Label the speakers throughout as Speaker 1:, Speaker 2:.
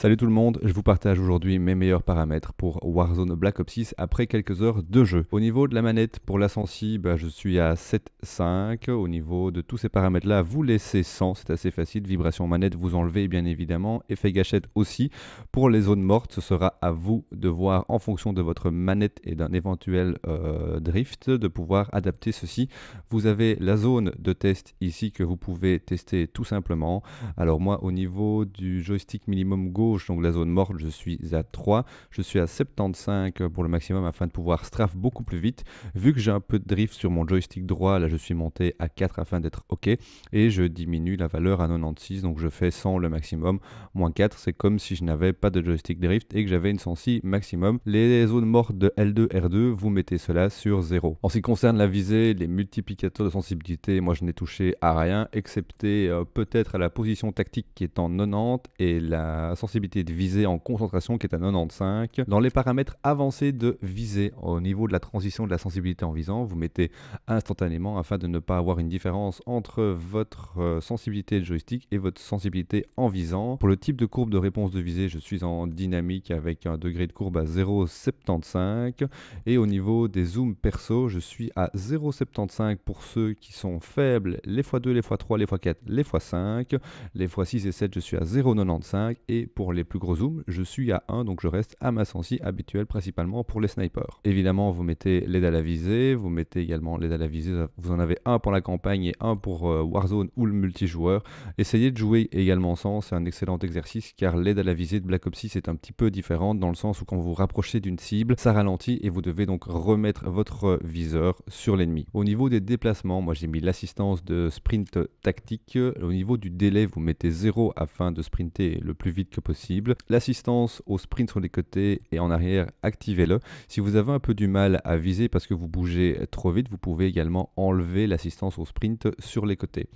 Speaker 1: Salut tout le monde, je vous partage aujourd'hui mes meilleurs paramètres pour Warzone Black Ops 6 après quelques heures de jeu. Au niveau de la manette, pour la bah, je suis à 7.5. Au niveau de tous ces paramètres-là, vous laissez 100, c'est assez facile. Vibration manette, vous enlevez bien évidemment. Effet gâchette aussi. Pour les zones mortes, ce sera à vous de voir en fonction de votre manette et d'un éventuel euh, drift, de pouvoir adapter ceci. Vous avez la zone de test ici que vous pouvez tester tout simplement. Alors moi, au niveau du joystick minimum go, donc la zone morte, je suis à 3. Je suis à 75 pour le maximum afin de pouvoir strafe beaucoup plus vite. Vu que j'ai un peu de drift sur mon joystick droit, là je suis monté à 4 afin d'être OK. Et je diminue la valeur à 96, donc je fais 100 le maximum. Moins 4, c'est comme si je n'avais pas de joystick drift et que j'avais une sensi maximum. Les zones mortes de L2, R2, vous mettez cela sur 0. En ce qui concerne la visée, les multiplicateurs de sensibilité, moi je n'ai touché à rien, excepté euh, peut-être à la position tactique qui est en 90 et la sensibilité de visée en concentration qui est à 95. Dans les paramètres avancés de visée, au niveau de la transition de la sensibilité en visant, vous mettez instantanément afin de ne pas avoir une différence entre votre euh, sensibilité de joystick et votre sensibilité en visant. Pour le type de courbe de réponse de visée, je suis en dynamique avec un degré de courbe à 0,75 et au niveau des zooms perso, je suis à 0,75 pour ceux qui sont faibles, les x2, les x3, les x4, les x5, les x6 et 7, je suis à 0,95 et pour les plus gros zooms, je suis à 1, donc je reste à ma sensi habituelle principalement pour les snipers. Évidemment, vous mettez l'aide à la visée, vous mettez également l'aide à la visée, vous en avez un pour la campagne et un pour euh, Warzone ou le multijoueur. Essayez de jouer également sans, c'est un excellent exercice car l'aide à la visée de Black Ops 6 est un petit peu différente dans le sens où quand vous vous rapprochez d'une cible, ça ralentit et vous devez donc remettre votre viseur sur l'ennemi. Au niveau des déplacements, moi j'ai mis l'assistance de sprint tactique. Au niveau du délai, vous mettez 0 afin de sprinter le plus vite que possible L'assistance au sprint sur les côtés et en arrière, activez-le. Si vous avez un peu du mal à viser parce que vous bougez trop vite, vous pouvez également enlever l'assistance au sprint sur les côtés.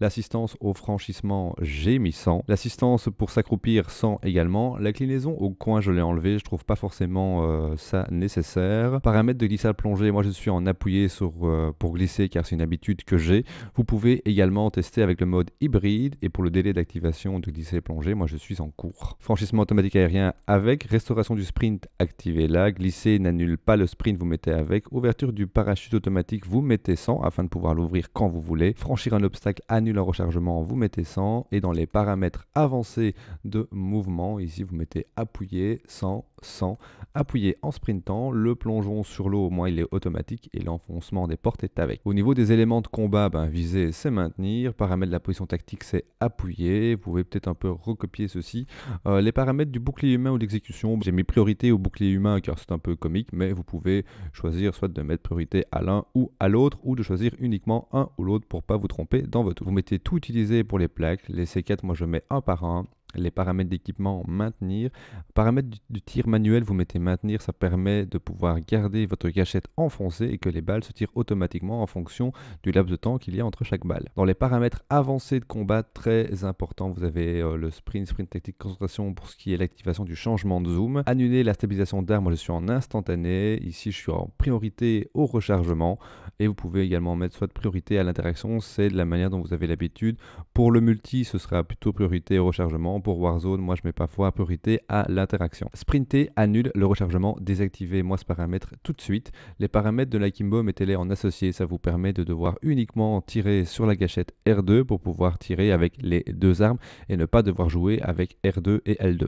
Speaker 1: L'assistance au franchissement, j'ai mis 100. L'assistance pour s'accroupir, sans également. L'inclinaison au coin, je l'ai enlevé. Je trouve pas forcément euh, ça nécessaire. Paramètres de glissade plongée, moi je suis en appuyé sur, euh, pour glisser car c'est une habitude que j'ai. Vous pouvez également tester avec le mode hybride et pour le délai d'activation de glisser plongée, moi je suis en cours. Franchissement automatique aérien avec, restauration du sprint activez la glisser n'annule pas le sprint, vous mettez avec, ouverture du parachute automatique, vous mettez sans afin de pouvoir l'ouvrir quand vous voulez, franchir un obstacle annule un rechargement, vous mettez sans et dans les paramètres avancés de mouvement, ici vous mettez appuyé sans sans, appuyer en sprintant, le plongeon sur l'eau au moins il est automatique et l'enfoncement des portes est avec. Au niveau des éléments de combat, ben, viser c'est maintenir, paramètre de la position tactique c'est appuyer, vous pouvez peut-être un peu recopier ceci. Euh, les paramètres du bouclier humain ou d'exécution, j'ai mis priorité au bouclier humain car c'est un peu comique, mais vous pouvez choisir soit de mettre priorité à l'un ou à l'autre ou de choisir uniquement un ou l'autre pour pas vous tromper dans votre. Vous mettez tout utilisé pour les plaques, les C4 moi je mets un par un, les paramètres d'équipement, maintenir. Paramètres du, tir manuel, vous mettez maintenir, ça permet de pouvoir garder votre gâchette enfoncée et que les balles se tirent automatiquement en fonction du laps de temps qu'il y a entre chaque balle. Dans les paramètres avancés de combat, très important, vous avez euh, le sprint, sprint tactique, concentration pour ce qui est l'activation du changement de zoom. Annuler la stabilisation d'armes, je suis en instantané. Ici, je suis en priorité au rechargement et vous pouvez également mettre soit priorité à l'interaction, c'est de la manière dont vous avez l'habitude. Pour le multi, ce sera plutôt priorité au rechargement. Warzone, moi je mets parfois priorité à l'interaction. Sprinter annule le rechargement, désactivez-moi ce paramètre tout de suite. Les paramètres de la Kimbo, mettez-les en associé, ça vous permet de devoir uniquement tirer sur la gâchette R2 pour pouvoir tirer avec les deux armes et ne pas devoir jouer avec R2 et L2.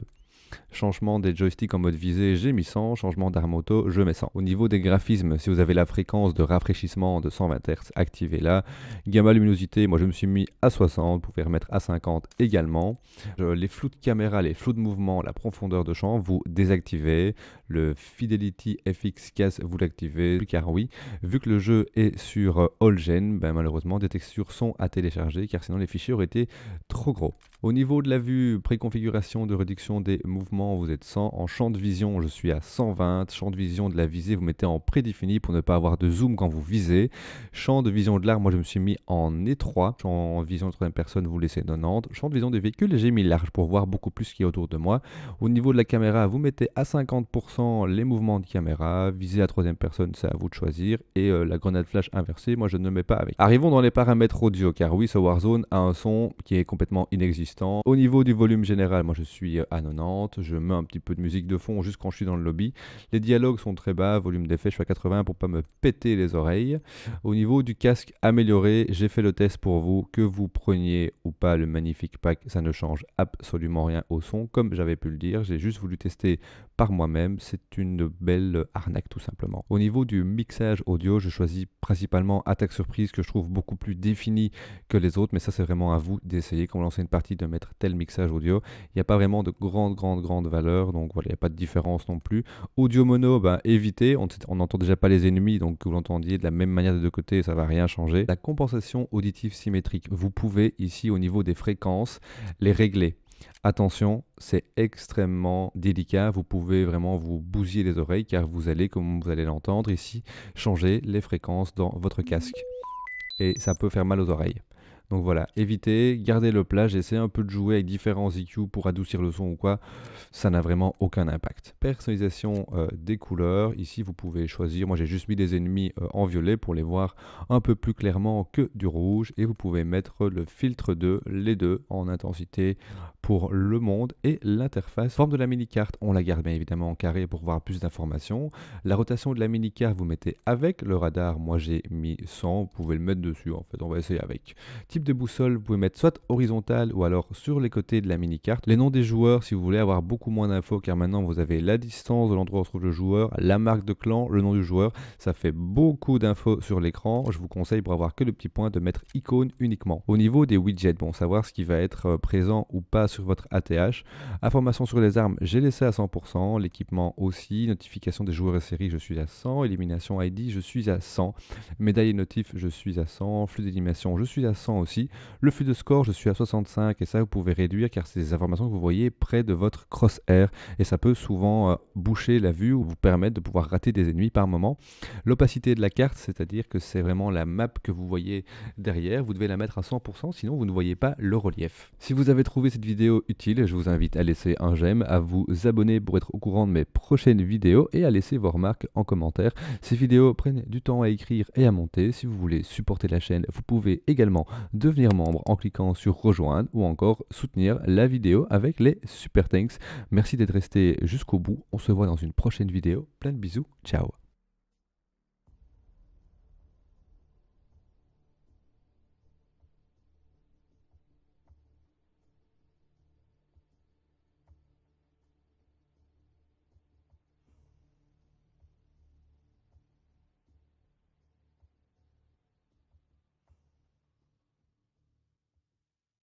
Speaker 1: Changement des joysticks en mode visé j'ai mis 100. Changement d'arme auto, je mets 100. Au niveau des graphismes, si vous avez la fréquence de rafraîchissement de 120 Hz, activez-la. Gamma luminosité, moi je me suis mis à 60, vous pouvez remettre à 50 également. les flous de caméra, les flous de mouvement, la profondeur de champ, vous désactivez. Le Fidelity FX cas vous l'activez, car oui, vu que le jeu est sur euh, All Gen, ben malheureusement des textures sont à télécharger, car sinon les fichiers auraient été trop gros. Au niveau de la vue, préconfiguration de réduction des mouvements, vous êtes 100. En champ de vision, je suis à 120. Champ de vision de la visée, vous mettez en prédéfini pour ne pas avoir de zoom quand vous visez. Champ de vision de l'arbre, moi je me suis mis en étroit. Champ vision de troisième personne, vous laissez 90. Champ de vision des véhicules, j'ai mis large pour voir beaucoup plus ce qui est autour de moi. Au niveau de la caméra, vous mettez à 50% les mouvements de caméra. Visée à troisième personne, c'est à vous de choisir. Et euh, la grenade flash inversée, moi je ne mets pas avec. Arrivons dans les paramètres audio, car oui, ce Warzone a un son qui est complètement inexistant. Au niveau du volume général, moi je suis euh, à 90 je mets un petit peu de musique de fond juste quand je suis dans le lobby. Les dialogues sont très bas, volume d'effet, je suis à 80 pour pas me péter les oreilles. Au niveau du casque amélioré, j'ai fait le test pour vous, que vous preniez ou pas le magnifique pack, ça ne change absolument rien au son, comme j'avais pu le dire, j'ai juste voulu tester par moi-même, c'est une belle arnaque tout simplement. Au niveau du mixage audio, je choisis principalement Attaque Surprise que je trouve beaucoup plus défini que les autres, mais ça c'est vraiment à vous d'essayer quand vous lancez une partie de mettre tel mixage audio. Il n'y a pas vraiment de grande, grande grande, valeur. Donc voilà, il n'y a pas de différence non plus. Audio mono, ben évitez. On n'entend déjà pas les ennemis, donc vous l'entendiez de la même manière des deux côtés, ça va rien changer. La compensation auditive symétrique, vous pouvez ici au niveau des fréquences les régler. Attention, c'est extrêmement délicat. Vous pouvez vraiment vous bousiller les oreilles car vous allez, comme vous allez l'entendre ici, changer les fréquences dans votre casque. Et ça peut faire mal aux oreilles. Donc voilà, évitez, gardez le plage, essayez un peu de jouer avec différents EQ pour adoucir le son ou quoi. Ça n'a vraiment aucun impact. Personnalisation euh, des couleurs. Ici, vous pouvez choisir. Moi, j'ai juste mis des ennemis euh, en violet pour les voir un peu plus clairement que du rouge. Et vous pouvez mettre le filtre de les deux en intensité le monde et l'interface. Forme de la mini-carte, on la garde bien évidemment en carré pour voir plus d'informations. La rotation de la mini-carte, vous mettez avec le radar. Moi, j'ai mis 100. Vous pouvez le mettre dessus en fait. On va essayer avec. Type de boussole, vous pouvez mettre soit horizontale ou alors sur les côtés de la mini-carte. Les noms des joueurs, si vous voulez avoir beaucoup moins d'infos, car maintenant vous avez la distance de l'endroit où se trouve le joueur, la marque de clan, le nom du joueur. Ça fait beaucoup d'infos sur l'écran. Je vous conseille pour avoir que le petit point de mettre icône uniquement. Au niveau des widgets, bon, savoir ce qui va être euh, présent ou pas sur votre ATH. Information sur les armes, j'ai laissé à 100%, l'équipement aussi, notification des joueurs et séries, je suis à 100, élimination ID, je suis à 100, médaille et notif, je suis à 100, flux d'élimination, je suis à 100 aussi, le flux de score, je suis à 65 et ça vous pouvez réduire car c'est des informations que vous voyez près de votre crosshair et ça peut souvent euh, boucher la vue ou vous permettre de pouvoir rater des ennemis par moment. L'opacité de la carte, c'est-à-dire que c'est vraiment la map que vous voyez derrière, vous devez la mettre à 100% sinon vous ne voyez pas le relief. Si vous avez trouvé cette vidéo utile, je vous invite à laisser un j'aime, à vous abonner pour être au courant de mes prochaines vidéos et à laisser vos remarques en commentaire. Ces vidéos prennent du temps à écrire et à monter. Si vous voulez supporter la chaîne, vous pouvez également devenir membre en cliquant sur rejoindre ou encore soutenir la vidéo avec les super thanks. Merci d'être resté jusqu'au bout. On se voit dans une prochaine vidéo. Plein de bisous. Ciao.